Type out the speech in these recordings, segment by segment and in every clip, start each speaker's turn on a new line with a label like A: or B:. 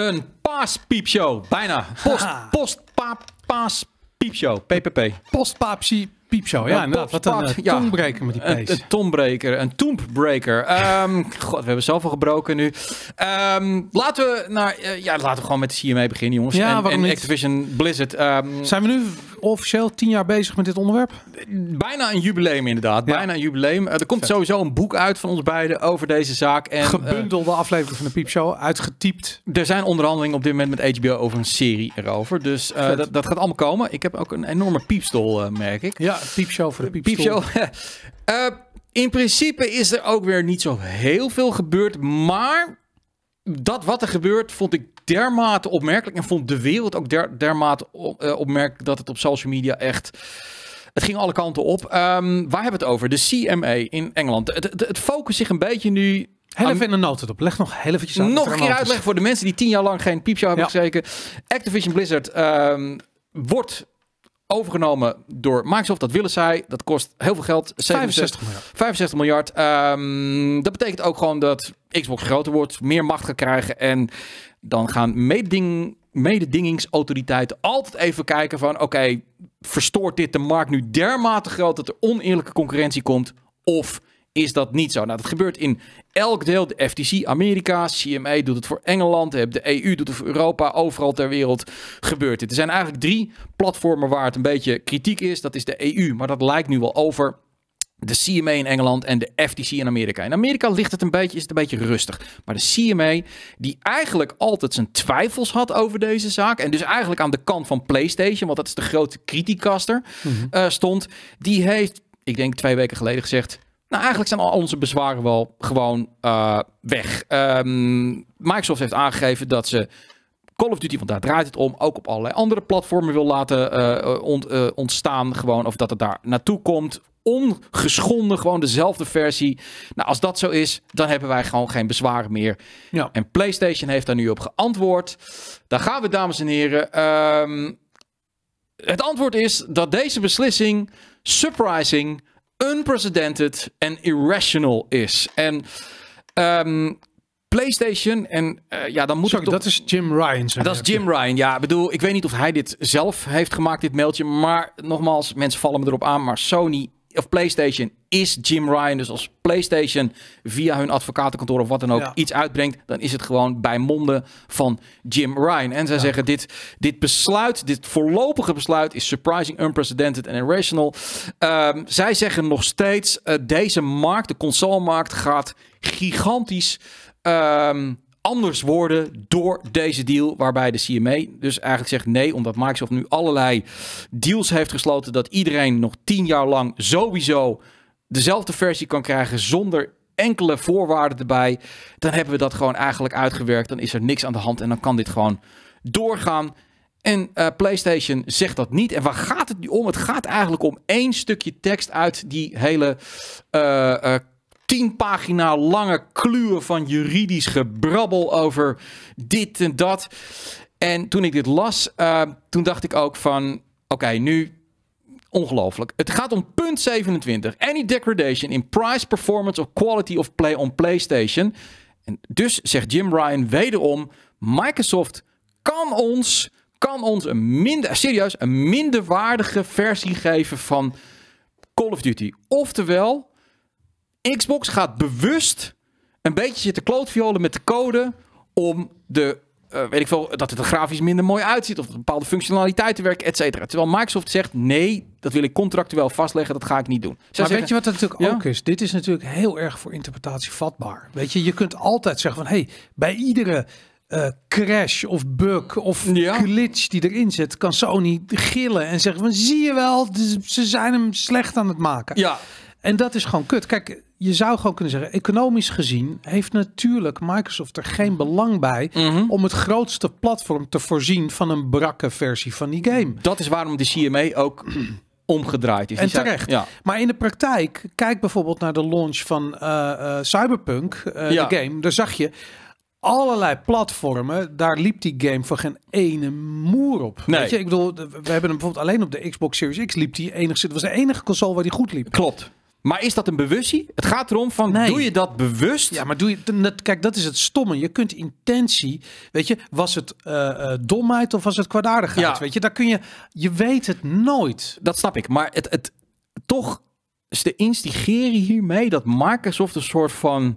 A: Een paaspiepshow. Bijna. Post, post, paap, paaspiepshow. PPP.
B: Postpaapsie. Piepshow, ja, nou, Wat een uh, tongbreker met die pees. Een, een
A: tongbreker, een toombreaker. Um, ehm, God, we hebben zoveel gebroken nu. Ehm, laten we naar, eh, ja, laten we gewoon met de CMA beginnen, jongens. Ja, en, en Activision Blizzard. Ehm, zijn
B: we nu officieel tien jaar bezig met dit onderwerp?
A: Bijna een jubileum, inderdaad. Bijna een jubileum. Eh, er komt sowieso een boek uit van ons beiden over deze zaak. En, Gebundelde aflevering van de Piepshow, uitgetypt. Er zijn onderhandelingen op dit moment met HBO over een serie erover. Dus dat, dat, gaat allemaal komen. Ik heb ook een enorme piepstol, merk ik. Ja, Piepshow voor de piepshow. piepshow. in principe is er ook weer niet zo heel veel gebeurd. Maar dat wat er gebeurt, vond ik dermate opmerkelijk. En vond de wereld ook dermate eh, opmerkelijk dat het op social media echt. Het ging alle kanten op. Um, waar hebben we het over? De CMA in Engeland.
B: Het, het, focust zich een beetje nu Heel even in de op. Leg nog heel eventjes uit. Nog een keer uitleggen voor
A: de mensen die tien jaar lang geen piepshow hebben ja. Activision Blizzard ehm, wordt overgenomen door Microsoft. Dat willen zij. Dat kost heel veel geld. 65 miljard. 65 miljard. Ehm, dat betekent ook gewoon dat Xbox groter wordt, meer macht gaat krijgen. En dan gaan mededingingsautoriteiten altijd even kijken van... oké, verstoort dit de markt nu dermate groot dat er oneerlijke concurrentie komt... Of is dat niet zo. Nou, dat gebeurt in elk deel. De FTC Amerika, CMA doet het voor Engeland, de EU doet het voor Europa, overal ter wereld gebeurt dit. Er zijn eigenlijk drie platformen waar het een beetje kritiek is. Dat is de EU, maar dat lijkt nu wel over. De CMA in Engeland en de FTC in Amerika. In Amerika ligt het een beetje, is het een beetje rustig. Maar de CMA, die eigenlijk altijd zijn twijfels had over deze zaak. En dus eigenlijk aan de kant van PlayStation, want dat is de grote criticaster, mhm. eh, stond. Die heeft, ik denk twee weken geleden gezegd nou, eigenlijk zijn al onze bezwaren wel gewoon eh, weg. Ehm, Microsoft heeft aangegeven dat ze Call of Duty, want daar draait het om, ook op allerlei andere platformen wil laten eh, eh, ontstaan. Gewoon of dat het daar naartoe komt. Ongeschonden, gewoon dezelfde versie. Nou, als dat zo is, dan hebben wij gewoon geen bezwaren meer. Ja. En PlayStation heeft daar nu op geantwoord. Daar gaan we, dames en heren. Ehm, het antwoord is dat deze beslissing surprising unprecedented en irrational is. En ehm, PlayStation en eh, ja, dan moet Sorry, ik Dat is Jim Ryan. Dat is Jim Ryan, ja. Ik bedoel, ik weet niet of hij dit zelf heeft gemaakt, dit mailtje. Maar nogmaals, mensen vallen me erop aan. Maar Sony of PlayStation is Jim Ryan. Dus als PlayStation via hun advocatenkantoor of wat dan ook iets uitbrengt, dan is het gewoon bij monden van Jim Ryan. En zij zeggen: dit, dit besluit, dit voorlopige besluit, is surprising, unprecedented en irrational. Ehm, zij zeggen nog steeds: eh, deze markt, de consolemarkt, gaat gigantisch. Ehm, anders worden door deze deal. Waarbij de CME dus eigenlijk zegt nee, omdat Microsoft nu allerlei deals heeft gesloten. Dat iedereen nog tien jaar lang sowieso dezelfde versie kan krijgen zonder enkele voorwaarden erbij. Dan hebben we dat gewoon eigenlijk uitgewerkt. Dan is er niks aan de hand en dan kan dit gewoon doorgaan. En eh, PlayStation zegt dat niet. En waar gaat het nu om? Het gaat eigenlijk om één stukje tekst uit die hele uh, tien pagina lange kluwen van juridisch gebrabbel over dit en dat. En toen ik dit las, eh, toen dacht ik ook van, oké, nu ongelooflijk. Het gaat om punt 27. Any degradation in price, performance of quality of play on PlayStation. En dus zegt Jim Ryan wederom, Microsoft kan ons, kan ons een minder, serieus, een minderwaardige versie geven van Call of Duty. Oftewel, Xbox gaat bewust een beetje zitten klootviolen met de code om de eh, weet ik veel, dat het er grafisch minder mooi uitziet. Of bepaalde functionaliteiten werken, et cetera. Terwijl Microsoft zegt, nee, dat wil ik contractueel vastleggen. Dat ga ik niet doen. Zij maar weet je
B: wat dat natuurlijk ook is? Dit is natuurlijk heel erg voor interpretatie vatbaar. Weet je, je kunt altijd zeggen van... hey, bij iedere eh, crash of bug of ja. glitch die erin zit... kan Sony gillen en zeggen van... zie je wel, ze zijn hem slecht aan het maken. Ja. En dat is gewoon kut. Kijk, je zou gewoon kunnen zeggen, economisch gezien heeft natuurlijk Microsoft er geen belang bij mhm. om het grootste platform te voorzien van een brakke versie van die game.
A: Dat is waarom de CMA ook omgedraaid is. En terecht. Ja.
B: Maar in de praktijk, kijk bijvoorbeeld naar de launch van eh, eh, Cyberpunk, eh, de game. Daar zag je allerlei platformen, daar liep die game voor geen ene moer op. Weet je, ik bedoel, we hebben hem bijvoorbeeld alleen op de Xbox Series X liep die enigszins. Het was de enige console waar die goed liep. Klopt. Maar is dat een bewustie? Het gaat erom van, doe je dat bewust? Ja, maar doe je... Dat, kijk, dat is het stomme. Je kunt intentie... Weet je, was het eh, eh, domheid of was het kwaadaardigheid? Ja. Weet je, daar kun je... Je weet het nooit. Dat snap ik. Maar het, het, toch... Ze instigeren hiermee dat Microsoft
A: een soort van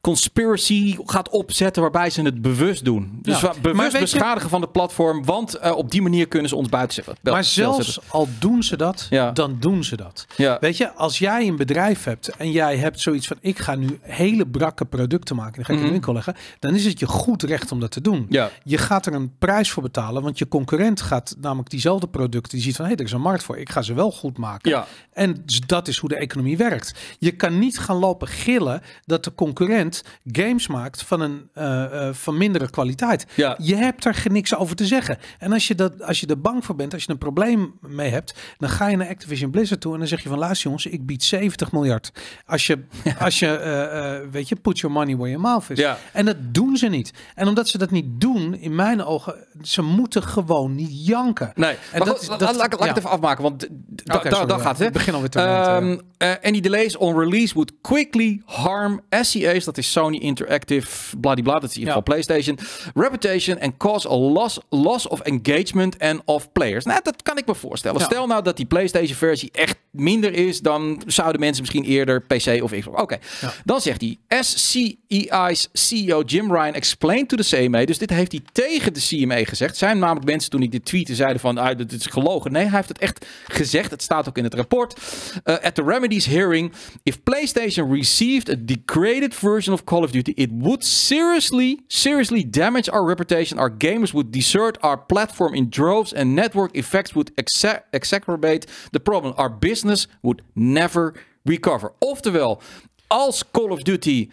A: conspiracy gaat opzetten waarbij ze het bewust doen. Dus bewust beschadigen van de platform, want eh, op die manier kunnen ze ons buiten zetten. maar zelfs
B: al doen ze dat, dan doen ze dat. Weet je, als jij een bedrijf hebt en jij hebt zoiets van ik ga nu hele brakke producten maken, die ga ik in de mhm. winkel leggen, dan is het je goed recht om dat te doen. Je gaat er een prijs voor betalen, want je concurrent gaat namelijk diezelfde producten, die ziet van hé, hey, er is een markt voor, ik ga ze wel goed maken. En dat is hoe de economie werkt. Je kan niet gaan lopen gillen dat de concurrent games maakt van, een, eh, eh, van mindere kwaliteit. Ja. Je hebt er niks over te zeggen. En als je, dat, als je er bang voor bent, als je een probleem mee hebt, dan ga je naar Activision Blizzard toe en dan zeg je van luister jongens, ik bied 70 miljard. Als je, als je eh, weet je, put your money where your mouth is. Ja. En dat doen ze niet. En omdat ze dat niet doen, in mijn ogen, ze moeten gewoon niet janken. Nee, en dat, dat, laat, laat, laat ik het even
A: afmaken, want dat daar gaat het. Begin alweer te um, Any delays on release would quickly harm SEA's, dat is Sony Interactive, bladibla, dat is in ieder geval PlayStation. Reputation and cause a loss, loss of engagement and of players. Nou, dat kan ik me voorstellen. Stel nou dat die PlayStation versie echt minder is, dan zouden mensen misschien eerder PC of Xbox. Oké, dan zegt hij, SCEI's CEO Jim Ryan explained to the CMA, dus dit heeft hij tegen de CMA gezegd. Zijn namelijk mensen toen ik de tweette zeiden van, ah, dit is gelogen. Nee, hij heeft het echt gezegd. Het staat ook in het rapport. Eh, at the remedies hearing, if PlayStation received a degraded version of Call of Duty, it would seriously, seriously damage our reputation. Our gamers would desert our platform in droves, and network effects would exacerbate the problem. Our business would never recover. Oftewel, als Call of Duty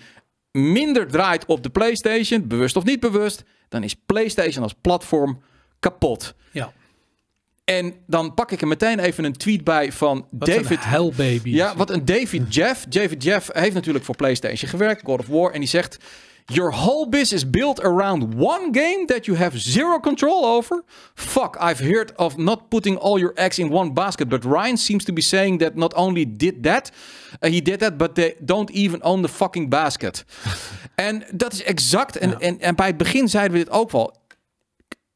A: minder draait op de PlayStation, bewust of niet bewust, dan is PlayStation als platform kapot. Ja. En dan pak ik er meteen even een tweet bij van David. Een Ja, wat een David Jeff. David Jeff heeft natuurlijk voor PlayStation gewerkt, God of War. En die zegt: Your whole biz is built around one game that you have zero control over? Fuck, I've heard of not putting all your eggs in one basket, but Ryan seems to be saying that not only did that, uh, he did that, but they don't even own the fucking basket. en dat is exact, en, en, en bij het begin zeiden we dit ook wel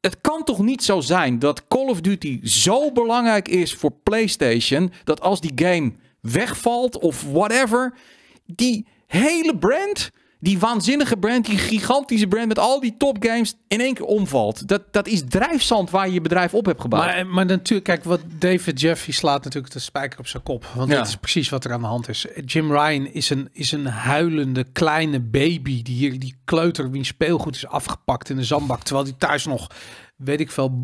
A: het kan toch niet zo zijn dat Call of Duty zo belangrijk is voor PlayStation dat als die game wegvalt of whatever, die hele brand die waanzinnige brand, die gigantische brand met al die topgames in één keer omvalt. Dat, dat is drijfzand waar je je bedrijf op hebt
B: gebouwd. Maar, eh, maar natuurlijk, kijk, wat David Jeffy slaat natuurlijk de spijker op zijn kop. Want dat is precies wat er aan de hand is. Jim Ryan is een, is een huilende kleine baby die hier die kleuter wie speelgoed is afgepakt in de zandbak. Terwijl hij thuis nog, weet ik veel,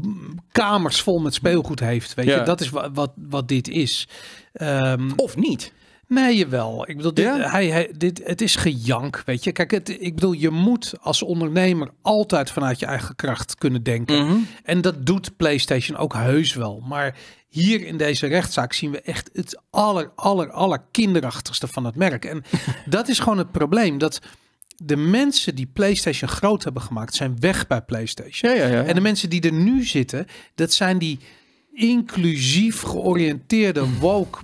B: kamers vol met speelgoed heeft. Weet je, dat is wat, wat, wat dit is. Ehm, of niet. Nee, wel. Ik bedoel, dit, hij, hij, dit, het is gejank, weet je. Kijk, het, ik bedoel, je moet als ondernemer altijd vanuit je eigen kracht kunnen denken. Mhm. En dat doet PlayStation ook heus wel. Maar hier in deze rechtszaak zien we echt het aller, aller, aller kinderachtigste van het merk. En dat is gewoon het probleem, dat... De mensen die PlayStation groot hebben gemaakt zijn weg bij PlayStation. Ja, ja, en de mensen die er nu zitten, dat zijn die inclusief georiënteerde woke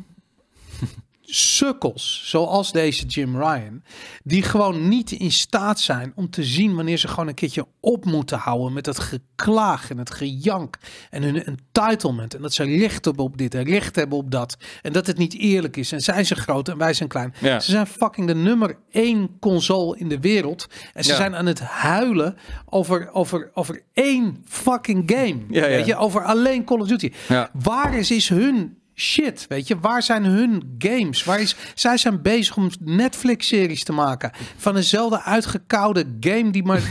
B: sukkels, zoals deze Jim Ryan, die gewoon niet in staat zijn om te zien wanneer ze gewoon een keertje op moeten houden met het geklaag en het gejank en hun entitlement. En dat ze recht hebben op dit en recht hebben op dat. En dat het niet eerlijk is. En zij zijn groot en wij zijn klein. Ja. Ze zijn fucking de nummer één console in de wereld. En ze zijn aan het huilen over, over, over één fucking game. Ja, weet je, over alleen Call of Duty. Waar is, is hun shit, weet je, waar zijn hun games? Waar is, zij zijn bezig om Netflix-series te maken van eenzelfde uitgekoude game die maar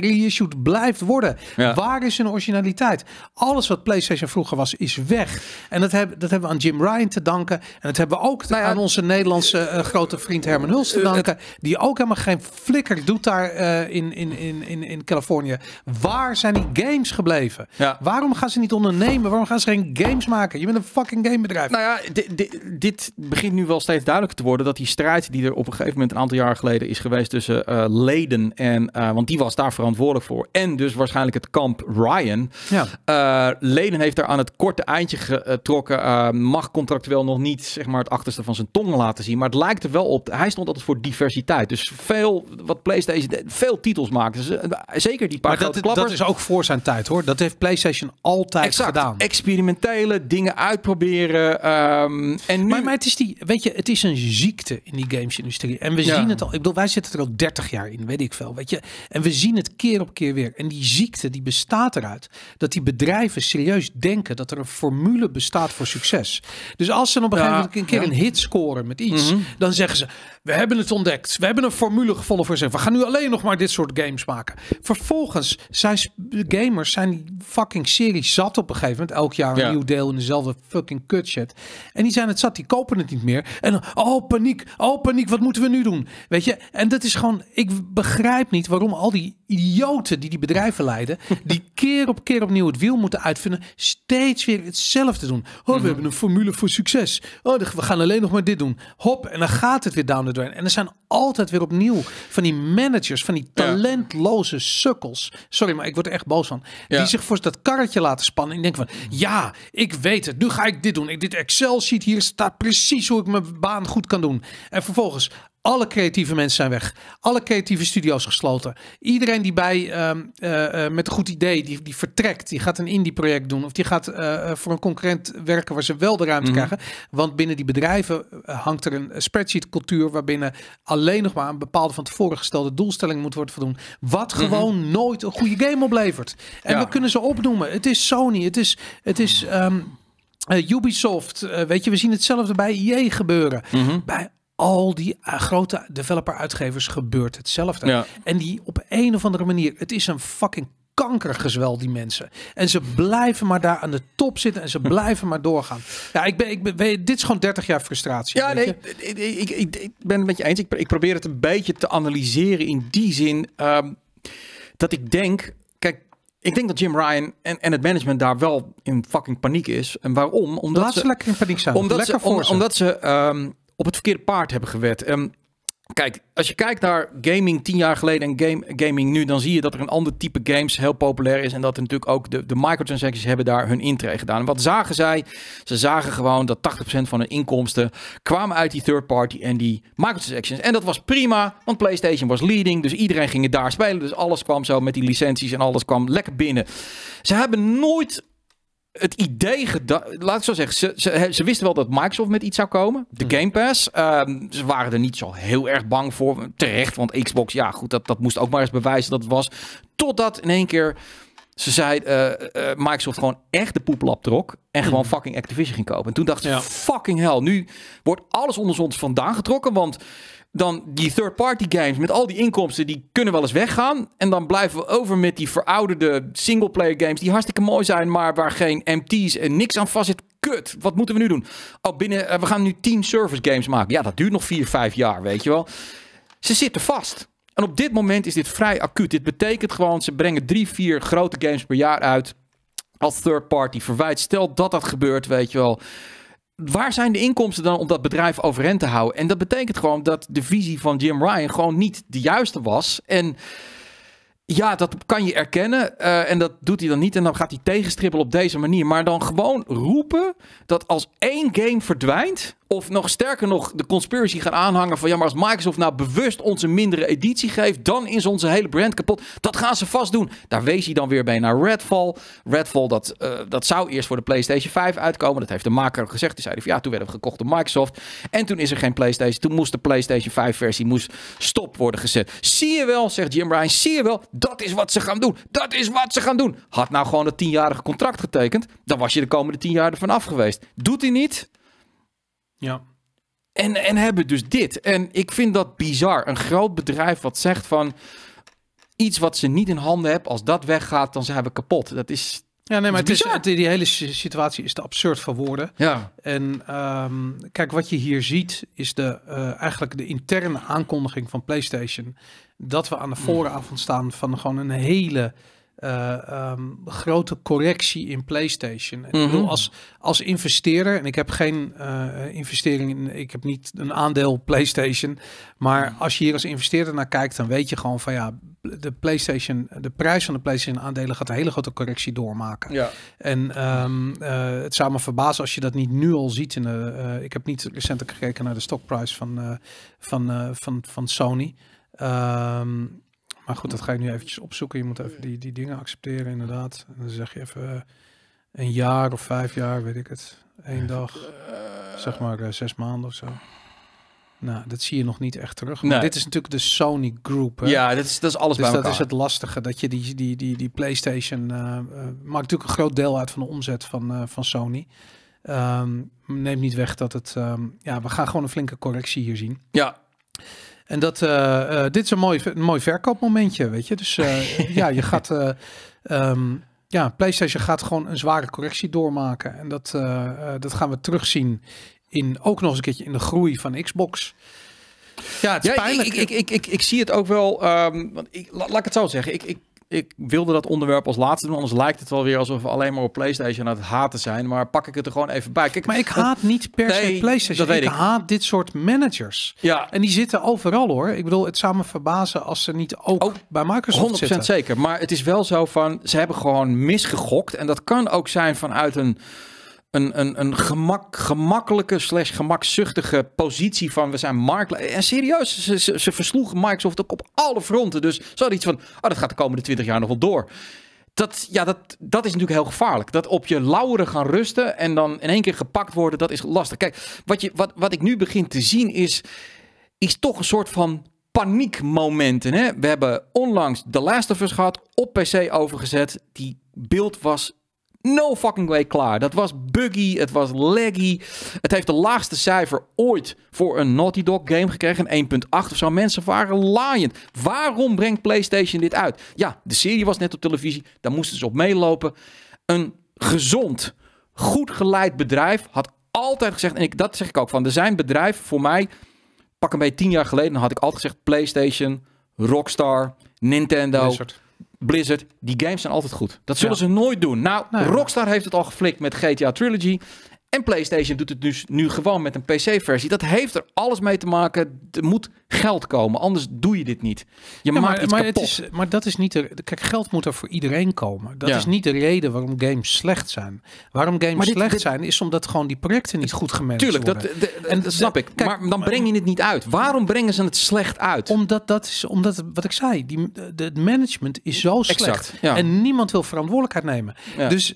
B: die blijft worden. Waar is hun originaliteit? Alles wat PlayStation vroeger was, is weg. En dat, hebben dat hebben we aan Jim Ryan te danken. En dat hebben we ook aan onze Nederlandse grote vriend Herman Huls te danken, die ook helemaal geen flikker doet daar in, in, in, in, in Californië. Waar zijn die games gebleven? Ja. Waarom gaan ze niet ondernemen? Waarom gaan ze geen games maken? Je bent een fucking game bedrijf. Nou ja,
A: dit begint nu wel steeds duidelijker te worden dat die strijd die er op een gegeven moment een aantal jaar geleden is geweest tussen eh, leden en, eh, want die was daar verantwoordelijk voor, en dus waarschijnlijk het kamp Ryan. Ja. Eh, leden heeft daar aan het korte eindje getrokken, mag contractueel nog niet zeg maar het achterste van zijn tong laten zien, maar het lijkt er wel op. Hij stond altijd voor diversiteit, dus veel wat PlayStation veel titels maakte, zeker die paar maar grote dat, klappers. Dat is
B: ook voor zijn tijd, hoor. Dat heeft PlayStation altijd exact. gedaan. Experimentele dingen uitproberen Ehm, en nu... maar, het is die, weet je, het is een ziekte in die gamesindustrie. En we zien het al. Ik bedoel, wij zitten er al 30 jaar in, weet ik veel. Weet je. En we zien het keer op keer weer. En die ziekte die bestaat eruit dat die bedrijven serieus denken dat er een formule bestaat voor succes. Dus als ze op een ja, gegeven moment een keer een hit scoren met iets, mhm. dan zeggen ze: we hebben het ontdekt. We hebben een formule gevonden voor ze. We gaan nu alleen nog maar dit soort games maken. Vervolgens zijn gamers zijn die fucking serie zat op een gegeven moment. Elk jaar een nieuw deel in dezelfde fucking kut shit. En die zijn het zat. Die kopen het niet meer. En dan, oh paniek. Oh paniek. Wat moeten we nu doen? Weet je? En dat is gewoon. Ik begrijp niet waarom al die idioten die die bedrijven leiden. die keer op keer opnieuw het wiel moeten uitvinden. Steeds weer hetzelfde doen. Oh, we mhm. hebben een formule voor succes. Oh, we gaan alleen nog maar dit doen. Hop, en dan gaat het weer down the drain. En er zijn altijd weer opnieuw van die managers, van die talentloze sukkels. Sorry, maar ik word er echt boos van. Die zich voor dat karretje laten spannen. En denken van, ja, ik weet het. Nu ga ik dit doen. Ik, dit Excel-sheet hier staat precies hoe ik mijn baan goed kan doen. En vervolgens alle creatieve mensen zijn weg. Alle creatieve studio's gesloten. Iedereen die bij ehm, eh, eh, met een goed idee, die, die vertrekt, die gaat een indie project doen. Of die gaat eh, voor een concurrent werken waar ze wel de ruimte mhm. krijgen. Want binnen die bedrijven hangt er een spreadsheet cultuur waarbinnen alleen nog maar een bepaalde van tevoren gestelde doelstelling moet worden voldoen. Wat mhm. gewoon nooit een goede game oplevert. En ja. we kunnen ze opnoemen. Het is Sony, het is, het is ehm, Ubisoft. weet je, we zien hetzelfde bij EA gebeuren. Mm Bij al die eh, grote developer-uitgevers gebeurt hetzelfde. En die op een of andere manier, het is een fucking kankergezwel, die mensen. En ze blijven maar daar aan de top zitten en ze blijven maar doorgaan. Ja, ik ben, ik ben, dit is gewoon 30 jaar frustratie. Ja, nee, ik, ik, ben het met je eens. Ik,
A: ik probeer het een beetje te analyseren in die zin ehm, dat ik denk, kijk, ik denk dat Jim Ryan en, en het management daar wel in fucking paniek is. En waarom? Omdat Laat ze, lekker in paniek zijn. Omdat lekker ze, Omdat ze ehm, op het verkeerde paard hebben gewet. Um, Kijk, als je kijkt naar gaming tien jaar geleden en game, gaming nu, dan zie je dat er een ander type games heel populair is. En dat natuurlijk ook de, de microtransacties hebben daar hun intrede gedaan. En wat zagen zij? Ze zagen gewoon dat 80% van hun inkomsten kwamen uit die third party en die microtransactions. En dat was prima, want PlayStation was leading, dus iedereen ging het daar spelen. Dus alles kwam zo met die licenties en alles kwam lekker binnen. Ze hebben nooit het idee, laat ik zo zeggen, ze, ze, ze, wisten wel dat Microsoft met iets zou komen, de mhm. Game Pass. Ehm, ze waren er niet zo heel erg bang voor, terecht, want Xbox, ja goed, dat, dat moest ook maar eens bewijzen dat het was. Totdat in één keer ze zei, eh, eh, Microsoft gewoon echt de poeplap trok en mhm. gewoon fucking Activision ging kopen. En toen dacht ze, fucking hell, nu wordt alles onder ons vandaan getrokken, want dan die third-party games met al die inkomsten, die kunnen wel eens weggaan. En dan blijven we over met die verouderde single-player games die hartstikke mooi zijn, maar waar geen MT's en niks aan vast zit. Kut, wat moeten we nu doen? Oh, binnen, eh, we gaan nu 10 service games maken. Ja, dat duurt nog 4, 5 jaar, weet je wel. Ze zitten vast. En op dit moment is dit vrij acuut. Dit betekent gewoon, ze brengen drie, vier grote games per jaar uit. Als third party verwijt. Stel dat dat gebeurt, weet je wel waar zijn de inkomsten dan om dat bedrijf overeind te houden? En dat betekent gewoon dat de visie van Jim Ryan gewoon niet de juiste was. En ja, dat kan je erkennen. Eh, en dat doet hij dan niet. En dan gaat hij tegenstribbelen op deze manier. Maar dan gewoon roepen dat als één game verdwijnt. Of nog sterker nog, de conspiracy gaan aanhangen van ja, maar als Microsoft nou bewust onze mindere editie geeft, dan is onze hele brand kapot. Dat gaan ze vast doen. Daar wees hij dan weer bij naar Redfall. Redfall, dat, eh, dat zou eerst voor de PlayStation 5 uitkomen. Dat heeft de maker gezegd. Die zei van ja, toen werden we gekocht door Microsoft. En toen is er geen PlayStation. Toen moest de PlayStation 5 versie moest stop worden gezet. Zie je wel, zegt Jim Ryan, zie je wel, dat is wat ze gaan doen. Dat is wat ze gaan doen. Had nou gewoon het tienjarige contract getekend, dan was je de komende tien jaar ervan af geweest. Doet hij niet? Ja. En, en hebben dus dit. En ik vind dat bizar. Een groot bedrijf wat zegt van iets wat ze niet in handen hebben, als dat weggaat, dan zijn we kapot. Dat is. Ja, nee, maar het is,
B: die hele situatie is te absurd voor woorden. Ja. En ehm, kijk, wat je hier ziet, is de, eh, eigenlijk de interne aankondiging van PlayStation. Dat we aan de mm. vooravond staan van gewoon een hele eh, ehm, grote correctie in PlayStation. Ik bedoel, mhm. als, als investeerder, en ik heb geen uh, investering in, ik heb niet een aandeel PlayStation, maar mhm. als je hier als investeerder naar kijkt, dan weet je gewoon van ja, de PlayStation, de prijs van de PlayStation aandelen gaat een hele grote correctie doormaken. Ja. En ehm, eh, het zou me verbazen als je dat niet nu al ziet. In de, ik heb niet recentelijk gekeken naar de stockprijs van, van, van, van Sony. Ehm, maar goed, dat ga ik nu eventjes opzoeken. Je moet even die, die dingen accepteren, inderdaad. En dan zeg je even eh, een jaar of vijf jaar, weet ik het. Eén dag, zeg maar eh, zes maanden of zo. Nou, dat zie je nog niet echt terug. Maar dit is natuurlijk de Sony Group. Hè? Ja, dat is, dat is alles dus dat is het lastige, dat je die, die, die, die PlayStation... Uh, maakt natuurlijk een groot deel uit van de omzet van, van Sony. Um, neemt niet weg dat het... Ehm, ja, we gaan gewoon een flinke correctie hier zien. Ja. En dat, eh, eh, dit is een mooi, een mooi verkoopmomentje, weet je. Dus eh, ja, je gaat... Ehm, ja, PlayStation gaat gewoon een zware correctie doormaken. En dat, dat gaan we terugzien in, ook nog eens een keertje in de groei van Xbox. Ja, het is
A: pijnlijk. Ik, ik, ik, ik, zie het ook wel. Ehm, want ik, laat ik het zo zeggen. Ik, ik ik wilde dat onderwerp als laatste doen. Anders lijkt het wel weer alsof we alleen maar op PlayStation aan het haten zijn. Maar pak ik het er gewoon even bij.
B: Kijk, maar ik haat niet per se PlayStation. Dat ik, haat dit soort managers. Ja. En die zitten overal hoor. Ik bedoel, het samen verbazen als ze niet ook, oh, bij Microsoft 100% zitten. zeker. Maar het is wel zo
A: van, ze hebben gewoon misgegokt. En dat kan ook zijn vanuit een een, een, een gemak, gemakkelijke slash gemakzuchtige positie van we zijn marktleider. En serieus, ze, ze, versloegen Microsoft ook op alle fronten. Dus ze iets van, oh, dat gaat de komende 20 jaar nog wel door. Dat, ja, dat, dat is natuurlijk heel gevaarlijk. Dat op je lauren gaan rusten en dan in één keer gepakt worden, dat is lastig. Kijk, wat, je, wat, wat ik nu begin te zien is, is toch een soort van paniekmomenten. Hè? We hebben onlangs The Last of Us gehad, op PC overgezet. Die beeld was no fucking way klaar. Dat was buggy, het was laggy. Het heeft de laagste cijfer ooit voor een Naughty Dog game gekregen. Een 1.8 of zo. Mensen waren laaiend. Waarom brengt PlayStation dit uit? Ja, de serie was net op televisie. Daar moesten ze op meelopen. Een gezond, goed geleid bedrijf had altijd gezegd... en ik, dat zeg ik ook van, er zijn bedrijven voor mij... pak een beetje tien jaar geleden had ik altijd gezegd... PlayStation, Rockstar, Nintendo... Blizzard, die games zijn altijd goed. Dat zullen ze nooit doen. Nou, Rockstar heeft het al geflikt met GTA Trilogy. En PlayStation doet het dus nu gewoon met een PC-versie. Dat heeft er alles mee te maken. Er moet geld
B: komen, anders doe je dit niet. Je maakt maar, maar Het is, maar dat is niet de. Kijk, geld moet er voor iedereen komen. Dat is niet de reden waarom games slecht zijn. Waarom games slecht zijn, is omdat gewoon die projecten niet goed gemanaged tuurlijk, worden. Tuurlijk, dat, en, dat snap ik. Kijk, maar dan eh, breng je het niet uit. Waarom brengen ze het slecht uit? Omdat dat is, omdat wat ik zei, die, het management is zo slecht. En niemand wil verantwoordelijkheid nemen. Dus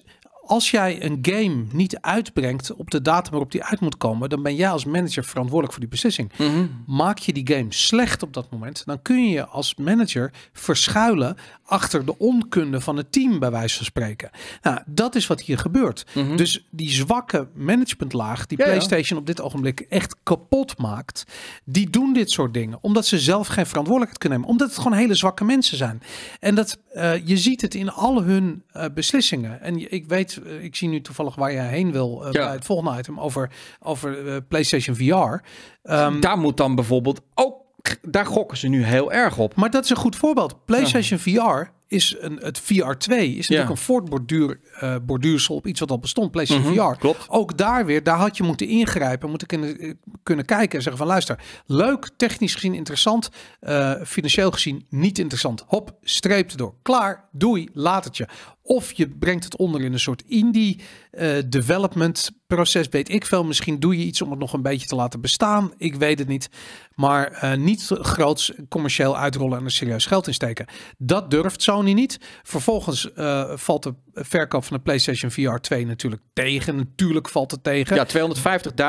B: als jij een game niet uitbrengt op de datum waarop die uit moet komen, dan ben jij als manager verantwoordelijk voor die beslissing. Mhm. Maak je die game slecht op dat moment, dan kun je als manager verschuilen achter de onkunde van het team, bij wijze van spreken. Nou, dat is wat hier gebeurt. Mhm. Dus die zwakke managementlaag, die PlayStation op dit ogenblik echt kapot maakt, die doen dit soort dingen omdat ze zelf geen verantwoordelijkheid kunnen nemen, omdat het gewoon hele zwakke mensen zijn. En dat eh, je ziet het in al hun eh, beslissingen. En ik weet eh, ik zie nu toevallig waar je heen wil eh, bij het volgende item over, over eh, PlayStation VR. Ehm, daar moet dan bijvoorbeeld ook daar gokken ze nu heel erg op. Maar dat is een goed voorbeeld. PlayStation VR is een, het VR 2 is natuurlijk een voortborduur uh, borduursel op iets wat al bestond, PlayStation mhm, VR. Klopt. Ook daar weer, daar had je moeten ingrijpen, moeten kunnen, kunnen kijken en zeggen van luister, leuk, technisch gezien interessant, financieel gezien niet interessant. Hop, streep door. Klaar, doei, laat het je. Of je brengt het onder in een soort indie eh, development proces. Weet ik veel. Misschien doe je iets om het nog een beetje te laten bestaan. Ik weet het niet. Maar eh, niet groots commercieel uitrollen en er serieus geld in steken. Dat durft Sony niet. Vervolgens eh, valt de eh, verkoop van de PlayStation VR 2 natuurlijk tegen. Natuurlijk valt het tegen. Ja,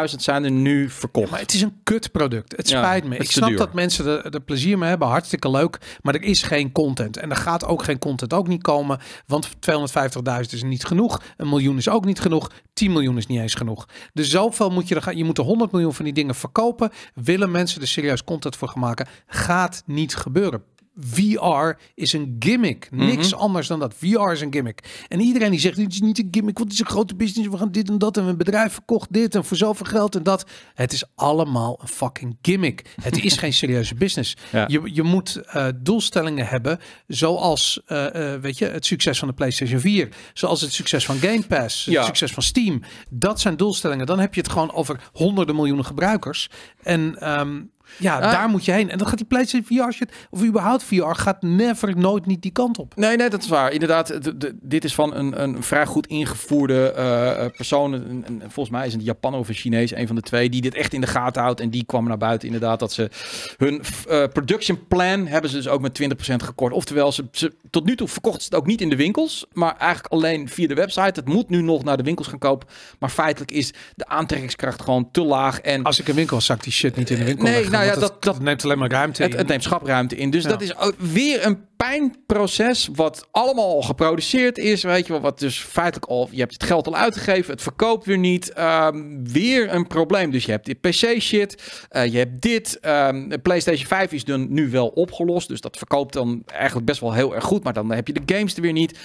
A: 250.000 zijn er nu verkocht. maar het is een product. Het spijt me. ik snap dat
B: mensen er, plezier mee hebben. Hartstikke leuk. Maar er is geen content. En er gaat ook geen content ook niet komen. Want 250.000 is niet genoeg. Een miljoen is ook niet genoeg. 10 miljoen is niet eens genoeg. Dus zoveel moet je er gaan. Je moet er 100 miljoen van die dingen verkopen. Willen mensen er serieus content voor gaan maken? Gaat niet gebeuren. VR is een gimmick. Mhm. Niks anders dan dat. VR is een gimmick. En iedereen die zegt, dit is niet een gimmick, want het is een grote business. We gaan dit en dat en een bedrijf verkocht dit en voor zoveel geld en dat. Het is allemaal een fucking gimmick. Het is geen serieuze business. Je, je moet eh, doelstellingen hebben zoals, eh, eh, weet je, het succes van de PlayStation 4. Zoals het succes van Game Pass, het succes van Steam. Dat zijn doelstellingen. Dan heb je het gewoon over honderden miljoenen gebruikers. En ehm, ja, ah. daar moet je heen. En dan gaat die PlayStation VR shit, of überhaupt VR, gaat never, nooit niet die kant op.
A: Nee, nee, dat is waar. Inderdaad, dit is van een, een vrij goed ingevoerde eh, eh, persoon. En, volgens mij is het Japan of een Chinees, een van de twee, die dit echt in de gaten houdt. En die kwam naar buiten inderdaad dat ze hun eh, production plan hebben ze dus ook met 20% gekort. Oftewel, ze, ze, tot nu toe verkochten ze het ook niet in de winkels, maar eigenlijk alleen via de website. Het moet nu nog naar de winkels gaan kopen. Maar feitelijk is de aantrekkingskracht gewoon te laag. En, Als ik een winkel zak, die shit niet in de winkel. Nee, nou ja, dat,
B: dat, neemt alleen maar
A: ruimte het, in. Het neemt schapruimte in. Dus dat is weer een pijnproces wat allemaal geproduceerd is. Weet je wel, wat dus feitelijk al... Je hebt het geld al uitgegeven, het verkoopt weer niet. Um, weer een probleem. Dus je hebt dit PC-shit, eh, je hebt dit. Um, PlayStation 5 is dan nu wel opgelost. Dus dat verkoopt dan eigenlijk best wel heel erg goed. Maar dan heb je de games er weer niet.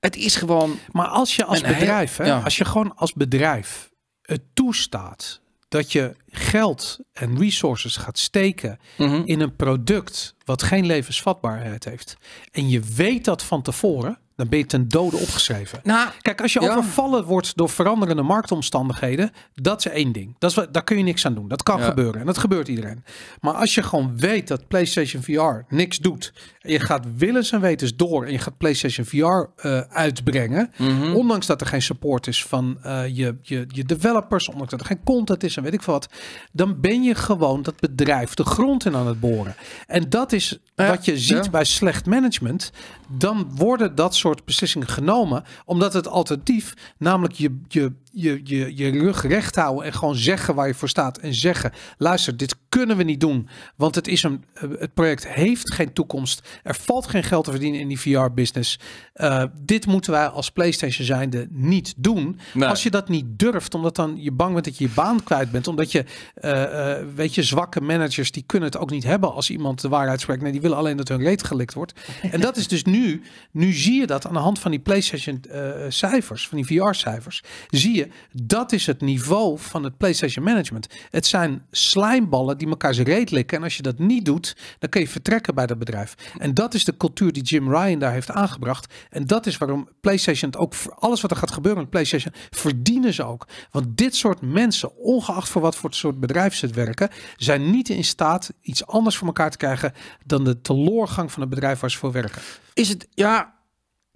A: Het is gewoon...
B: Maar als je als bedrijf, hè, als je gewoon als bedrijf het toestaat dat je geld en resources gaat steken mhm. in een product wat geen levensvatbaarheid heeft. En je weet dat van tevoren dan ben je ten dode opgeschreven. Nou, Kijk, als je ja. overvallen wordt door veranderende marktomstandigheden, dat is één ding. Dat is, daar kun je niks aan doen. Dat kan gebeuren en dat gebeurt iedereen. Maar als je gewoon weet dat PlayStation VR niks doet, en je gaat willens en wetens door en je gaat PlayStation VR eh, uitbrengen, mhm. ondanks dat er geen support is van eh, je, je, je developers, ondanks dat er geen content is en weet ik wat, dan ben je gewoon dat bedrijf de grond in aan het boren. En dat is wat je ziet bij slecht management. Dan worden dat soort soort beslissingen genomen. Omdat het alternatief, namelijk je, je, je, je, je rug recht houden en gewoon zeggen waar je voor staat. En zeggen, luister, dit kunnen we niet doen. Want het, is een, het project heeft geen toekomst. Er valt geen geld te verdienen in die VR-business. Eh, dit moeten wij als PlayStation zijnde niet doen. Als je dat niet durft, omdat dan je bang bent dat je je baan kwijt bent. Omdat je, eh, eh, weet je, zwakke managers, die kunnen het ook niet hebben als iemand de waarheid spreekt. Nee, die willen alleen dat hun reet gelikt wordt. En dat is dus nu, nu zie je dat dat aan de hand van die PlayStation eh, cijfers, van die VR cijfers, zie je dat is het niveau van het PlayStation management. Het zijn slijmballen die elkaar ze reet likken. En als je dat niet doet, dan kun je vertrekken bij dat bedrijf. En dat is de cultuur die Jim Ryan daar heeft aangebracht. En dat is waarom PlayStation ook voor alles wat er gaat gebeuren met PlayStation verdienen ze ook. Want dit soort mensen, ongeacht voor wat voor soort bedrijf ze het werken, zijn niet in staat iets anders voor elkaar te krijgen dan de teleurgang van het bedrijf waar ze voor werken. Is het ja,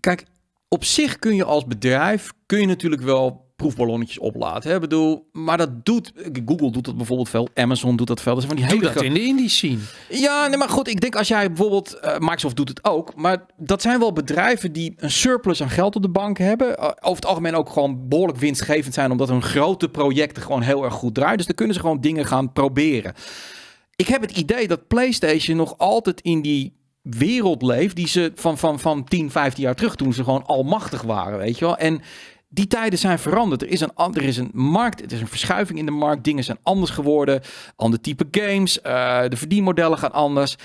B: Kijk,
A: op zich kun je als bedrijf kun je natuurlijk wel proefballonnetjes oplaten. Hè? bedoel, maar dat doet Google doet dat bijvoorbeeld veel, Amazon doet dat veel. Dat van die Doe dat in de
B: indie scene. Ja,
A: nee, maar goed, ik denk als jij bijvoorbeeld eh, Microsoft doet het ook, maar dat zijn wel bedrijven die een surplus aan geld op de bank hebben, eh, over het algemeen ook gewoon behoorlijk winstgevend zijn, omdat hun grote projecten gewoon heel erg goed draaien. Dus dan kunnen ze gewoon dingen gaan proberen. Ik heb het idee dat PlayStation nog altijd in die wereld leeft die ze van, van, van 10, 15 jaar terug toen ze gewoon almachtig waren, weet je wel. En die tijden zijn veranderd. Er is, een, er is een markt, het is een verschuiving in de markt. Dingen zijn anders geworden. Ander type games. Eh, de verdienmodellen gaan anders.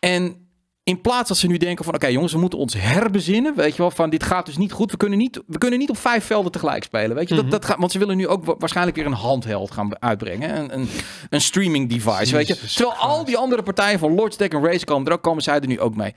A: En in plaats dat ze nu denken van oké jongens, we moeten ons herbezinnen. Weet je wel, van dit gaat dus niet goed. We kunnen niet, we kunnen niet op vijf velden tegelijk spelen. Weet je, dat, mhm. dat gaat, want ze willen nu ook waarschijnlijk weer een handheld gaan uitbrengen. Een, een, een streaming device. weet je. Terwijl al die andere partijen van Lords Deck en Race komen daar komen zij er nu ook mee.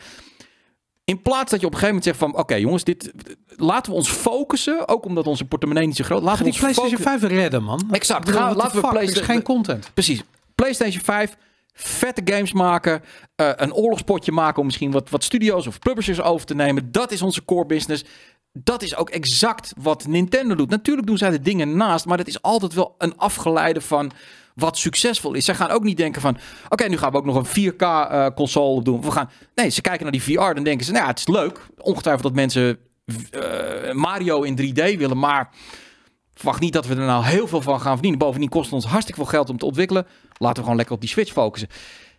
A: In plaats dat je op een gegeven moment zegt van... oké jongens, dit, laten we ons focussen. Ook omdat onze portemonnee niet zo groot... Laten we die PlayStation 5 redden,
B: man. Exact. laten we PlayStation... geen content.
A: Precies. PlayStation 5 vette games maken. Eh, een oorlogspotje maken om misschien wat, wat studio's of publishers over te nemen. Dat is onze core business. Dat is ook exact wat Nintendo doet. Natuurlijk doen zij de dingen naast, maar dat is altijd wel een afgeleide van wat succesvol is. Zij gaan ook niet denken van, oké, nu gaan we ook nog een 4K eh, console doen. We gaan, nee, ze kijken naar die VR, dan denken ze, nou het is leuk. Ongetwijfeld dat mensen eh, Mario in 3D willen, maar Verwacht niet dat we er nou heel veel van gaan verdienen. Bovendien kost het ons hartstikke veel geld om te ontwikkelen. Laten we gewoon lekker op die Switch focussen.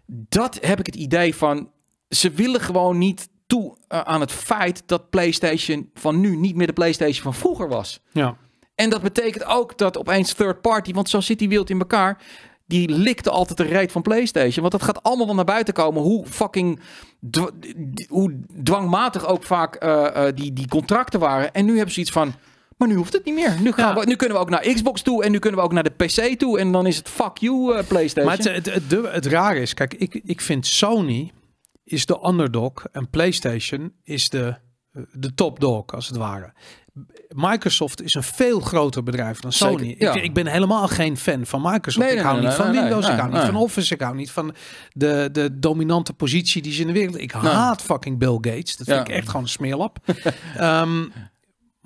A: Dat heb ik het idee van. Ze willen gewoon niet toe eh, aan het feit dat PlayStation van nu niet meer de PlayStation van vroeger was. Ja. En dat betekent ook dat opeens third party, want zo zit die wereld in elkaar die likte altijd de reet van PlayStation. Want dat gaat allemaal wel naar buiten komen. Hoe fucking. hoe dwangmatig ook vaak eh, eh, die, die contracten waren. En nu hebben ze iets van. Maar nu hoeft het niet meer. Nu, gaan we, nu kunnen we ook naar Xbox toe en nu kunnen we ook
B: naar de PC toe. En dan is het fuck you
A: eh, PlayStation. Maar het, het,
B: het, het raar is, kijk, ik, ik vind Sony is de underdog en PlayStation is de, eh, de topdog als het ware. Microsoft is een veel groter bedrijf dan Sony. ik, ik, ben helemaal geen fan van Microsoft. ik hou niet van Windows, ik hou niet van Office, ik hou niet van de, de dominante positie die ze in de wereld... Ik haat fucking Bill Gates. Dat vind ik echt gewoon een smeerlap. Ehm,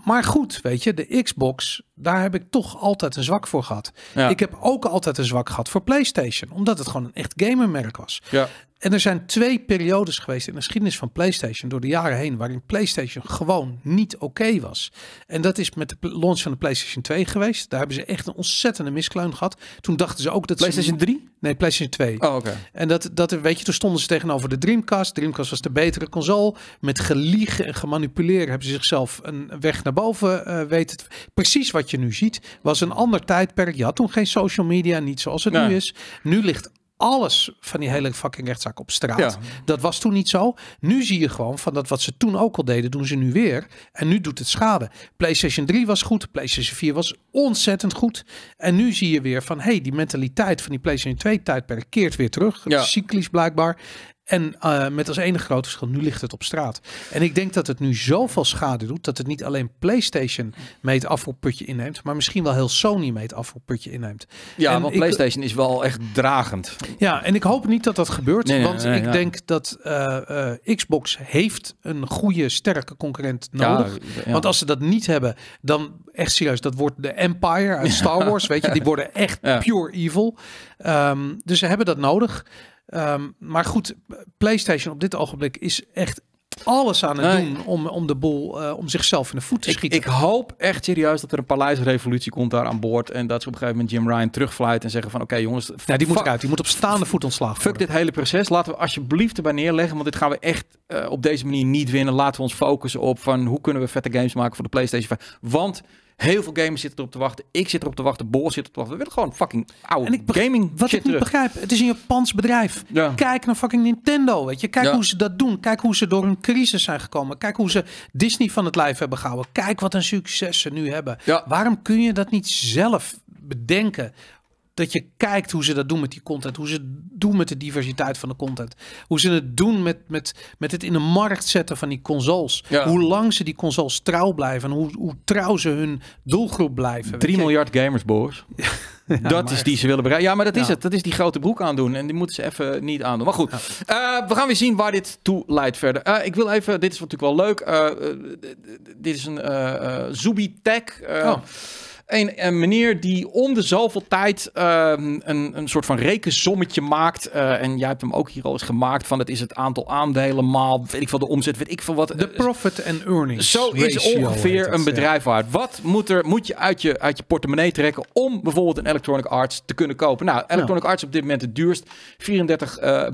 B: maar goed, weet je, de Xbox, daar heb ik toch altijd een zwak voor gehad. Ik heb ook altijd een zwak gehad voor PlayStation, omdat het gewoon een echt gamermerk was. Ja. En er zijn twee periodes geweest in de geschiedenis van PlayStation door de jaren heen waarin PlayStation gewoon niet oké was. En dat is met de launch van de PlayStation 2 geweest. Daar hebben ze echt een ontzettende miskleun gehad. Toen dachten ze ook dat PlayStation ze... 3? Nee, PlayStation 2. Oh, oké. En dat, dat, weet je, toen stonden ze tegenover de Dreamcast. Dreamcast was de betere console. Met geliegen en gemanipuleerd hebben ze zichzelf een weg naar boven uh, weten. Precies wat je nu ziet was een ander tijdperk. Je had toen geen social media, niet zoals het nu is. Nu ligt alles van die hele fucking rechtszaak op straat. Dat was toen niet zo. Nu zie je gewoon van dat wat ze toen ook al deden, doen ze nu weer. En nu doet het schade. PlayStation 3 was goed, PlayStation 4 was ontzettend goed. En nu zie je weer van, hey, die mentaliteit van die PlayStation 2 tijdperk keert weer terug. Ja. Cyclisch blijkbaar. En eh, met als enige grote verschil, nu ligt het op straat. En ik denk dat het nu zoveel schade doet dat het niet alleen PlayStation mee het afvoerputje inneemt, maar misschien wel heel Sony mee het afvoerputje inneemt. Ja, en want PlayStation
A: is wel echt dragend.
B: Ja, en ik hoop niet dat dat gebeurt, want ik denk dat eh, eh, Xbox heeft een goede, sterke concurrent nodig. Want als ze dat niet hebben, dan echt serieus, dat wordt de Empire uit Star Wars, weet je, die worden echt pure evil. Ehm, dus ze hebben dat nodig. Ehm, maar goed, PlayStation op dit ogenblik is echt alles aan het doen om, om de boel, eh, om
A: zichzelf in de voet te schieten. Ik, hoop echt serieus dat er een paleisrevolutie komt daar aan boord. En dat ze op een gegeven moment Jim Ryan terugfluit en zeggen van oké jongens. die moet uit. Die moet op staande voet ontslagen Fuck dit hele proces. Laten we alsjeblieft erbij neerleggen. Want dit gaan we echt eh, op deze manier niet winnen. Laten we ons focussen op van hoe kunnen we vette games maken voor de PlayStation 5. Want Heel veel gamers zitten erop te wachten. Ik zit erop te wachten. Bol zit erop te wachten.
B: We willen gewoon fucking oude en ik gaming Wat ik niet begrijp, het is een Japans bedrijf. Kijk naar fucking Nintendo, weet je. Kijk hoe ze dat doen. Kijk hoe ze door een crisis zijn gekomen. Kijk hoe ze Disney van het lijf hebben gehouden. Kijk wat een succes ze nu hebben. Waarom kun je dat niet zelf bedenken? dat je kijkt hoe ze dat doen met die content. Hoe ze het doen met de diversiteit van de content. Hoe ze het doen met, met, met het in de markt zetten van die consoles. Hoe lang ze die consoles trouw blijven. En hoe, hoe trouw ze hun doelgroep blijven. 3
A: miljard gamers, boys. dat is die ze willen bereiken. Ja, maar dat is het. Dat is die grote broek aandoen. En die moeten ze even niet aandoen. Maar goed, eh, we gaan weer zien waar dit toe leidt verder. Eh, ik wil even, dit is natuurlijk wel leuk. Eh, dit is een Zubi Tech. Oh een, een meneer die om de zoveel tijd ehm, een, een soort van rekensommetje maakt. Eh, en jij hebt hem ook hier al eens gemaakt van het is het aantal aandelen maal, weet ik veel, de omzet, weet ik van wat. De eh,
B: profit and earnings Zo is ongeveer een bedrijf
A: waard. Wat moet, er, moet je, uit je uit je portemonnee trekken om bijvoorbeeld een Electronic Arts te kunnen kopen? Nou, Electronic Arts op dit moment het duurst. 34 eh,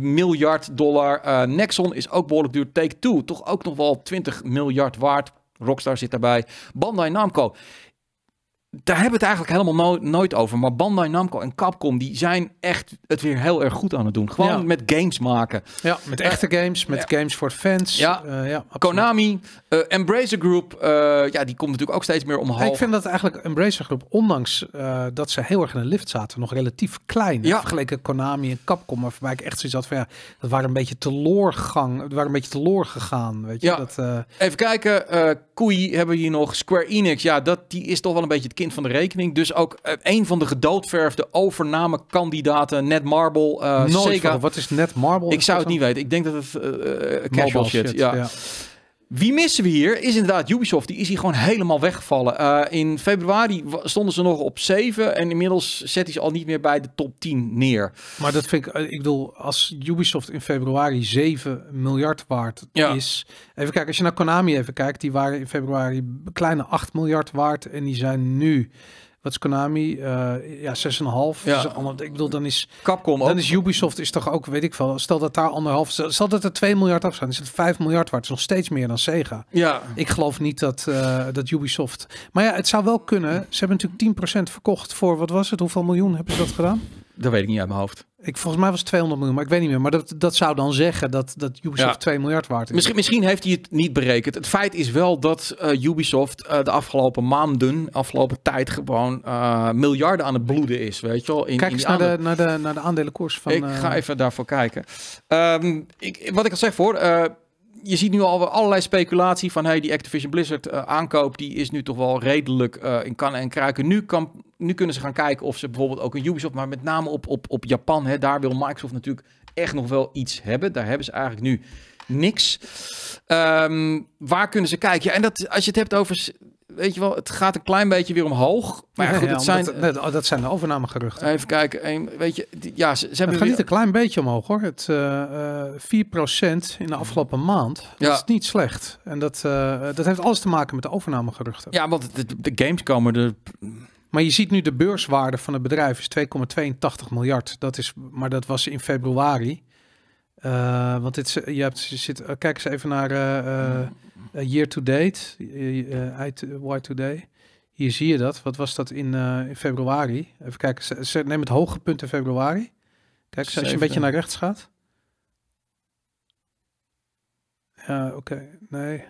A: miljard dollar. Nexon is ook behoorlijk duur. Take-Two toch ook nog wel 20 miljard waard. Rockstar zit daarbij. Bandai Namco daar hebben we het eigenlijk helemaal nooit over. Maar Bandai Namco en Capcom die zijn echt het weer heel erg goed aan het doen. Gewoon met games maken. Ja, met echte eh, games, met games voor fans. Ja, eh, ja Konami, uh, Embracer Group, ja, die komt natuurlijk ook steeds meer omhoog. Ik vind
B: dat eigenlijk Embracer Group, ondanks dat ze heel erg in de lift zaten, nog relatief klein. Ja. Vergeleken Konami en Capcom, waarbij ik echt zoiets had van ja, dat waren een beetje teloorgang, dat waren een beetje teloor gegaan. Weet je? Dat,
A: Even kijken, Koei hebben we hier nog, Square Enix, ja, dat, die is toch wel een beetje het kind van de rekening. Dus ook eh, een van de gedoodverfde overnamekandidaten, Net Marble. Uh, Sega. Wat
B: is Net Marble? Ik zou het
A: niet weten. Ik denk dat het uh, casual shit, ja. Wie missen we hier? Is inderdaad Ubisoft. Die is hier gewoon helemaal weggevallen. Eh, in februari stonden ze nog op 7. En
B: inmiddels zet hij ze al niet meer bij de top 10 neer. Maar dat vind ik, eh, ik bedoel, als Ubisoft in februari 7 miljard waard is. Even kijken, als je naar Konami even kijkt, die waren in februari kleine 8 miljard waard. En die zijn nu wat is Konami? Eh, ja, 6,5. Ja. ik bedoel, dan is Capcom dan is Ubisoft is toch ook, weet ik veel. Stel dat daar anderhalf, stel dat er 2 miljard af zijn, is het 5 miljard waard. is nog steeds meer dan Sega. Ja. Ik geloof niet dat, eh, dat Ubisoft. Maar ja, het zou wel kunnen. Ze hebben natuurlijk 10% verkocht voor wat was het? Hoeveel miljoen hebben ze dat gedaan? Dat weet ik niet uit mijn hoofd. Ik, volgens mij was het 200 miljoen, maar ik weet niet meer. Maar dat, dat zou dan zeggen dat, dat Ubisoft 2 miljard waard is. Misschien,
A: misschien heeft hij het niet berekend. Het feit is wel dat eh, Ubisoft eh, de afgelopen maanden, afgelopen tijd gewoon eh, miljarden aan het bloeden is. Weet je wel? In, Kijk eens naar, de,
B: naar, de, naar de aandelenkoers van... Ik ga even
A: daarvoor kijken. Ehm, ik, wat ik al zeg voor je ziet nu al allerlei speculatie van hey, die Activision Blizzard eh, aankoop die is nu toch wel redelijk eh, in kan en kruiken. Nu, kan, nu kunnen ze gaan kijken of ze bijvoorbeeld ook een Ubisoft, maar met name op, op, op Japan, hè, daar wil Microsoft natuurlijk echt nog wel iets hebben. Daar hebben ze eigenlijk nu niks. Ehm, waar kunnen ze kijken? Ja, en dat, als je het hebt over weet je wel, het gaat een klein beetje weer omhoog. Maar goed, zijn, dat,
B: zijn de overnamegeruchten. Even kijken, een, weet je, ja, ze, hebben... Het gaat niet een klein beetje omhoog hoor. Het uh, eh, 4% eh, in de afgelopen maand, dat is niet slecht. En dat, eh, dat heeft alles te maken met de overnamegeruchten. Ja, want
A: de, games komen er...
B: Maar je ziet nu de beurswaarde van het bedrijf is 2,82 miljard. Dat is, maar dat was in februari. want dit, je hebt, je zit, kijk eens even naar uh, year to date, eh, eh, uit uh, Y Today. Hier zie je dat. Wat was dat in, februari? Even kijken, neem het hoge punt in februari. Kijk, als je een beetje naar rechts gaat. Ja, oké. Nee.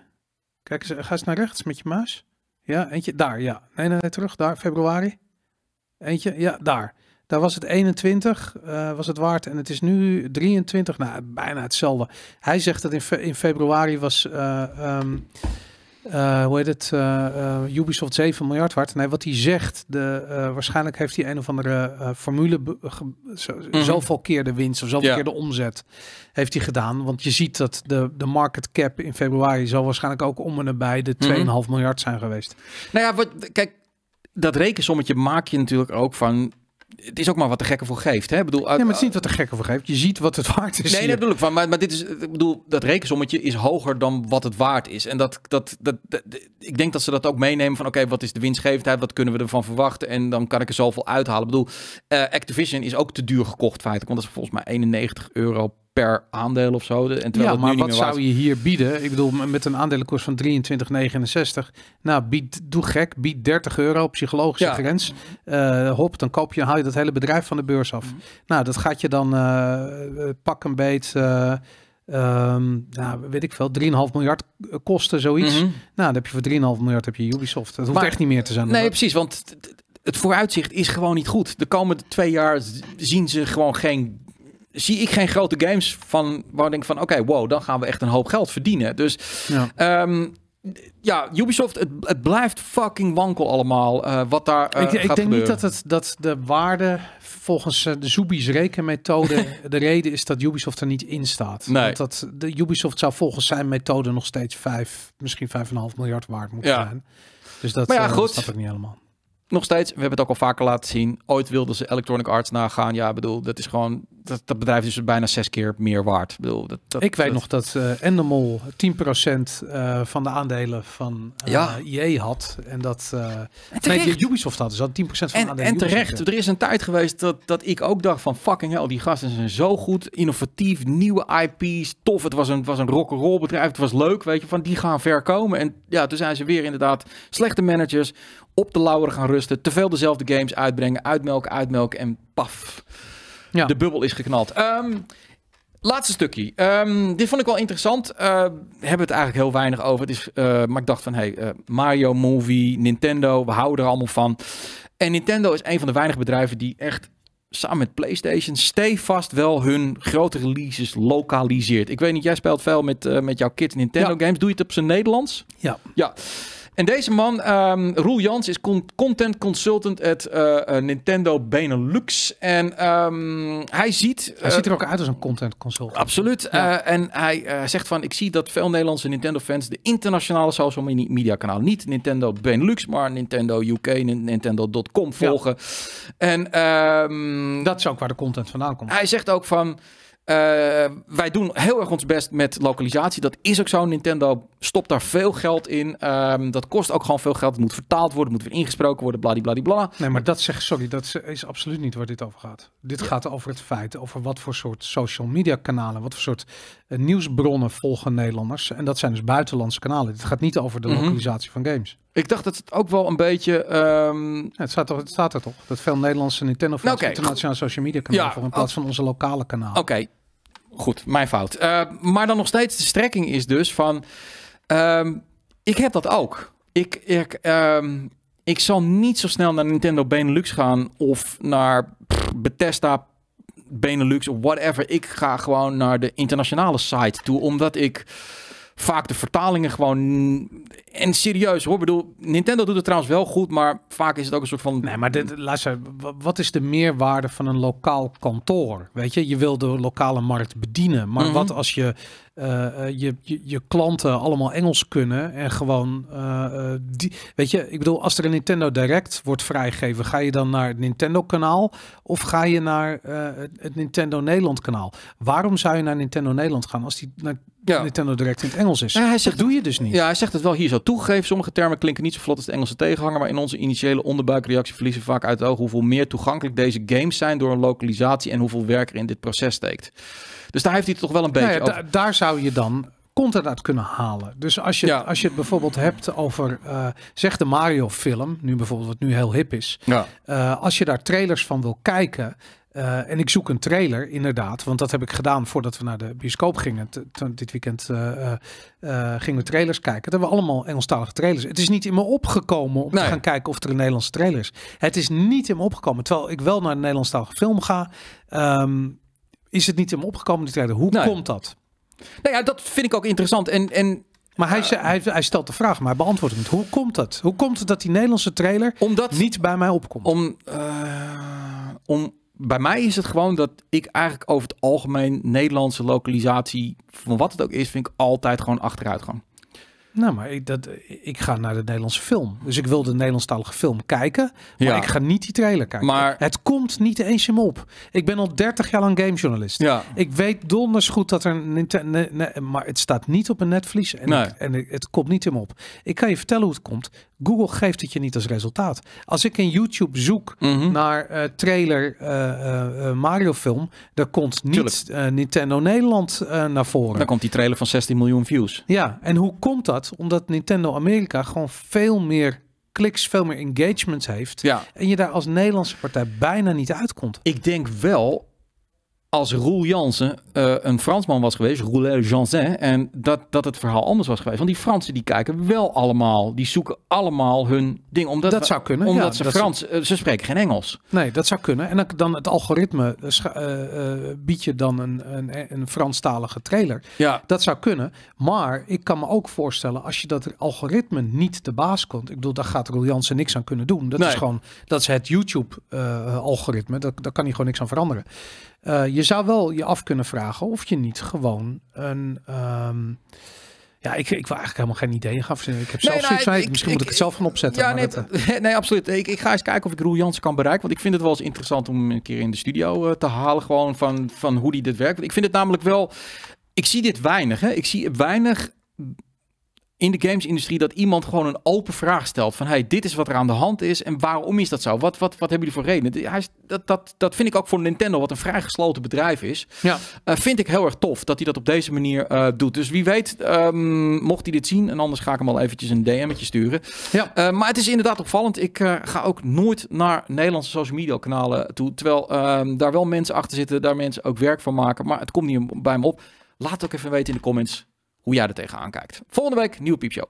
B: Kijk, ga eens naar rechts met je muis. Ja, eentje. Daar, ja. Nee, nee, terug. Daar, februari. Eentje, ja, daar. Daar was het 21, eh, was het waard. En het is nu 23, nou, bijna hetzelfde. Hij zegt dat in, in februari was... Eh, ehm, eh, hoe heet het, Ubisoft 7 miljard waard. Nee, wat hij zegt, de, waarschijnlijk heeft hij een of andere formule, zo, mhm. zoveel keer de winst of zoveel ja. keer de omzet heeft hij gedaan. Want je ziet dat de, de market cap in februari zal waarschijnlijk ook om en nabij de 2,5 mhm. miljard zijn geweest.
A: Nou ja, wat, kijk, dat rekensommetje maak je natuurlijk ook van het is ook maar wat de gekke voor geeft. Hè? bedoel, maar het is niet wat de gekke voor geeft. Je ziet wat het waard is. Nee, dat bedoel ik. Maar, maar dit is, ik bedoel, dat rekensommetje is hoger dan wat het waard is. En dat, dat, dat, ik denk dat ze dat ook meenemen van oké, wat is de winstgevendheid? Wat kunnen we ervan verwachten? En dan kan ik er zoveel uithalen. Ik bedoel, eh, Activision is ook te duur gekocht feitelijk. Want dat is volgens mij 91 euro per
B: aandeel of zo. En terwijl ja, maar wat zou je hier bieden? Ik bedoel, met een aandelenkoers van 23,69. Nou, bied, doe gek, bied 30 euro, psychologische grens. Eh, hop, dan koop je, haal je dat hele bedrijf van de beurs af. Mhm. Nou, dat gaat je dan eh, eh, pak een beet... Ehm, nou, weet ik veel, 3,5 miljard kosten, zoiets. Mhm. Nou, dan heb je voor 3,5 miljard heb je Ubisoft. Dat hoeft echt niet meer te zijn. Nee, precies, want het vooruitzicht is gewoon
A: niet goed. De komende twee jaar zien ze gewoon geen zie ik geen grote games van waar ik denk van oké, wow, dan gaan we echt een hoop geld verdienen. Dus ja. Ehm, ja,
B: Ubisoft, het, het, blijft fucking wankel allemaal eh, wat daar eh, ik, ik denk niet dat, het, dat de waarde volgens eh, de Zoobies rekenmethode de reden is dat Ubisoft er niet in staat. Nee. Want dat, de Ubisoft zou volgens zijn methode nog steeds 5, misschien 5,5 miljard waard moeten ja. zijn. Dus dat, maar goed. snap ik niet helemaal.
A: Nog steeds, we hebben het ook al vaker laten zien. Ooit wilden ze Electronic Arts nagaan. Ja, bedoel, dat is gewoon dat, dat bedrijf is bijna zes keer meer waard. Ik, weet nog
B: dat uh, Endemol 10% uh, eh, van de aandelen van uh, ja. IE had. En dat en Ubisoft had, dus dat 10% van de aandelen. En terecht, er
A: is een tijd geweest dat, dat ik ook dacht van fucking hell, die gasten zijn zo goed, innovatief, nieuwe IP's, tof. Het was een, was een rock'n'roll bedrijf, het was leuk, weet je, van die gaan ver komen. En ja, toen zijn ze weer inderdaad slechte managers, op de lauweren gaan rusten, te veel dezelfde games uitbrengen, uitmelken, uitmelken en paf ja. de bubbel is geknald. Ehm, laatste stukje. Ehm, dit vond ik wel interessant. Uh, hebben we het eigenlijk heel weinig over. Het is, eh, maar ik dacht van, hey, eh, Mario Movie, Nintendo, we houden er allemaal van. En Nintendo is een van de weinige bedrijven die echt samen met PlayStation stevast wel hun grote releases lokaliseert. Ik weet niet, jij speelt veel met, met jouw kids Nintendo games. Doe je het op zijn Nederlands? Ja. Ja. En deze man, ehm, Roel Jans, is content consultant at eh, eh, Nintendo Benelux. En ehm, hij ziet... Hij ziet er eh, ook
B: uit als een content consultant.
A: Absoluut. en hij zegt van, ik zie dat veel Nederlandse Nintendo-fans de internationale social media kanaal. niet Nintendo Benelux, maar Nintendo UK, Nintendo.com volgen. En ehm, dat is ook waar de content vandaan komt. Hij zegt ook van... Eh, wij doen heel erg ons best met localisatie. Dat is ook zo. Nintendo stopt daar veel geld in. Ehm, dat kost ook gewoon veel geld. Het moet vertaald worden, moet weer ingesproken worden, bladibladibla.
B: Nee, maar dat zeg, sorry, dat is absoluut niet waar dit over gaat. Dit gaat over het feit, over wat voor soort social media kanalen, wat voor soort eh, nieuwsbronnen volgen Nederlanders. En dat zijn dus buitenlandse kanalen. Het gaat niet over de mhm. lokalisatie van games. Ik dacht dat het ook wel een beetje. Ehm, het, staat staat er toch? Dat veel Nederlandse Nintendo-fans nou, internationale social media kanalen ja, in plaats ah. van onze lokale kanalen. Oké, Goed,
A: mijn fout. Eh, maar dan nog steeds de strekking is dus van... Ehm, ik heb dat ook. Ik, ik, ehm, ik zal niet zo snel naar Nintendo Benelux gaan of naar Betesta Bethesda Benelux of whatever. Ik ga gewoon naar de internationale site toe, omdat ik vaak de vertalingen gewoon en serieus hoor, ik bedoel, Nintendo doet het trouwens wel goed, maar vaak is het ook een soort van... Nee, maar dit,
B: luister, wat is de meerwaarde van een lokaal kantoor? Weet je, je wil de lokale markt bedienen, maar mhm. wat als je, eh, eh, je, je, je, klanten allemaal Engels kunnen en gewoon, eh, die, weet je, ik bedoel, als er een Nintendo Direct wordt vrijgegeven, ga je dan naar het Nintendo kanaal of ga je naar het Nintendo Nederland kanaal? Waarom zou je naar Nintendo Nederland gaan als die naar ja. Nintendo Direct in het Engels is? Ja, nou, hij zegt, dat doe je dus niet.
A: Ja, hij zegt het wel hier zo Toegegeven, sommige termen klinken niet zo vlot als de Engelse tegenhanger, maar in onze initiële onderbuikreactie verliezen vaak uit het oog hoeveel meer toegankelijk deze games zijn door een lokalisatie en hoeveel werk er in dit proces steekt. Dus daar heeft hij toch wel een nou beetje over.
B: Daar zou je dan content uit kunnen halen. Dus als je, als je het bijvoorbeeld hebt over, uh, zeg de Mario film, nu bijvoorbeeld wat nu heel hip is. Ja. Eh, als je daar trailers van wil kijken, eh, en ik zoek een trailer, inderdaad. Want dat heb ik gedaan voordat we naar de bioscoop gingen. dit weekend eh, eh, gingen we trailers kijken. Dat hebben we allemaal Engelstalige trailers. Het is niet in me opgekomen om te gaan kijken of er een Nederlandse trailer is. Het is niet in me opgekomen. Terwijl ik wel naar een Nederlandstalige film ga, ehm, is het niet in me opgekomen, die trailer. Hoe komt dat? Nou ja, dat vind ik ook interessant. En, en maar hij, hij, stelt de vraag, maar hij beantwoordt het. Hoe komt dat? Hoe komt het dat die Nederlandse trailer Omdat, niet bij mij opkomt? Om,
A: om, bij mij is het gewoon dat ik eigenlijk over het algemeen Nederlandse lokalisatie, van wat het ook is, vind ik altijd gewoon achteruitgang.
B: Nou, maar ik, dat, ik ga naar de Nederlandse film. Dus ik wil de Nederlandstalige film kijken. Maar ik ga niet die trailer kijken. Maar... Het komt niet eens in op. Ik ben al 30 jaar lang gamejournalist. Ja. Ik weet donders goed dat er... een Nintendo, maar het staat niet op een netvlies. En, nee. en het komt niet in op. Ik kan je vertellen hoe het komt. Google geeft het je niet als resultaat. Als ik in YouTube zoek mhm. naar eh, trailer eh, eh, Mario film... dan komt niet Nintendo Nederland naar voren. Dan komt die trailer van 16 miljoen views. Ja, en hoe komt dat? Omdat Nintendo Amerika gewoon veel meer kliks, veel meer engagements heeft. En je daar als Nederlandse partij bijna niet uitkomt. Ik denk wel als Roel Jansen eh, een Fransman
A: was geweest, Rouleur Jansen, en dat, dat het verhaal anders was geweest. Want die Fransen die kijken wel allemaal, die zoeken allemaal hun ding. Omdat dat zou kunnen. Omdat ze Frans, eh, ze spreken geen Engels.
B: Nee, dat zou kunnen. En dan het algoritme eh, biedt je dan een, een, een Franstalige trailer. Ja. Dat zou kunnen. Maar ik kan me ook voorstellen, als je dat algoritme niet de baas komt. Ik bedoel, daar gaat Roel Jansen niks aan kunnen doen. Dat is gewoon, dat is het YouTube-algoritme. Dat daar, kan hij gewoon niks aan veranderen. Eh, je zou wel je af kunnen vragen of je niet gewoon een. Ehm, ja, ik, ik wil eigenlijk helemaal geen idee gaan verzinnen. Ik heb nee, nou, Misschien moet ik, het zelf gaan opzetten. Ja, nee, nee, absoluut. Ik, ik ga eens kijken
A: of ik Roel Jansen kan bereiken. Want ik vind het wel eens interessant om een keer in de studio eh, te halen. Gewoon van, van hoe die dit werkt. Want ik vind het namelijk wel... Ik zie dit weinig. Hè? Ik zie weinig in de gamesindustrie dat iemand gewoon een open vraag stelt van hey, dit is wat er aan de hand is en waarom is dat zo? Wat, wat, wat hebben jullie voor reden? Hij, dat, dat, dat vind ik ook voor Nintendo, wat een vrij gesloten bedrijf is, ja. Eh, vind ik heel erg tof dat hij dat op deze manier eh, doet. Dus wie weet, ehm, mocht hij dit zien, en anders ga ik hem al eventjes een DM'tje sturen. Ja. Eh, maar het is inderdaad opvallend. Ik ga ook nooit naar Nederlandse social media kanalen toe, terwijl ehm, daar wel mensen achter zitten, daar mensen ook werk van maken, maar het komt niet bij me op. Laat het ook even weten in de comments hoe jij er tegenaan kijkt. Volgende week, nieuwe piepshow.